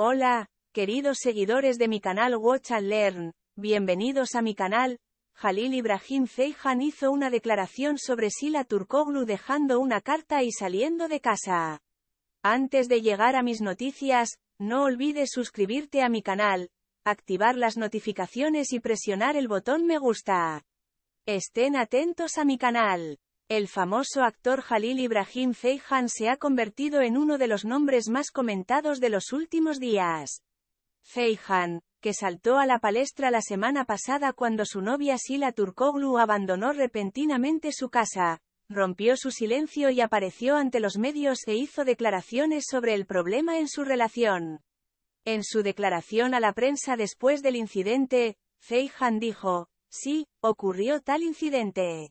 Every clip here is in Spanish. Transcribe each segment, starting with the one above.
Hola, queridos seguidores de mi canal Watch and Learn, bienvenidos a mi canal. Jalil Ibrahim Ceyhan hizo una declaración sobre Sila Turkoglu dejando una carta y saliendo de casa. Antes de llegar a mis noticias, no olvides suscribirte a mi canal, activar las notificaciones y presionar el botón me gusta. Estén atentos a mi canal. El famoso actor Halil Ibrahim Ceyhan se ha convertido en uno de los nombres más comentados de los últimos días. feijan que saltó a la palestra la semana pasada cuando su novia Sila Turkoglu abandonó repentinamente su casa, rompió su silencio y apareció ante los medios e hizo declaraciones sobre el problema en su relación. En su declaración a la prensa después del incidente, Ceyhan dijo, sí, ocurrió tal incidente.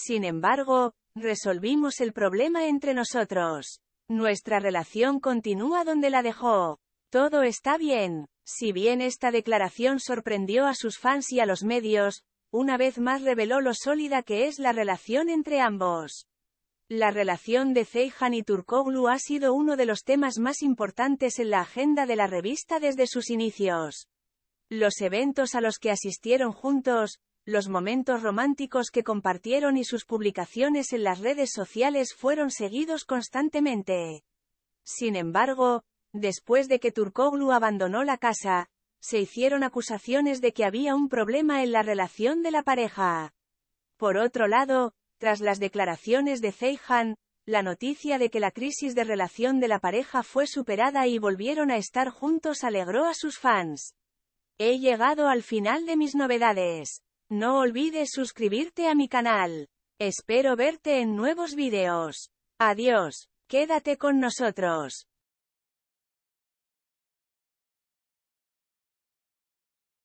Sin embargo, resolvimos el problema entre nosotros. Nuestra relación continúa donde la dejó. Todo está bien. Si bien esta declaración sorprendió a sus fans y a los medios, una vez más reveló lo sólida que es la relación entre ambos. La relación de Ceyhan y Turkoglu ha sido uno de los temas más importantes en la agenda de la revista desde sus inicios. Los eventos a los que asistieron juntos, los momentos románticos que compartieron y sus publicaciones en las redes sociales fueron seguidos constantemente. Sin embargo, después de que Turkoglu abandonó la casa, se hicieron acusaciones de que había un problema en la relación de la pareja. Por otro lado, tras las declaraciones de Zeihan, la noticia de que la crisis de relación de la pareja fue superada y volvieron a estar juntos alegró a sus fans. He llegado al final de mis novedades. No olvides suscribirte a mi canal. Espero verte en nuevos videos. Adiós, quédate con nosotros.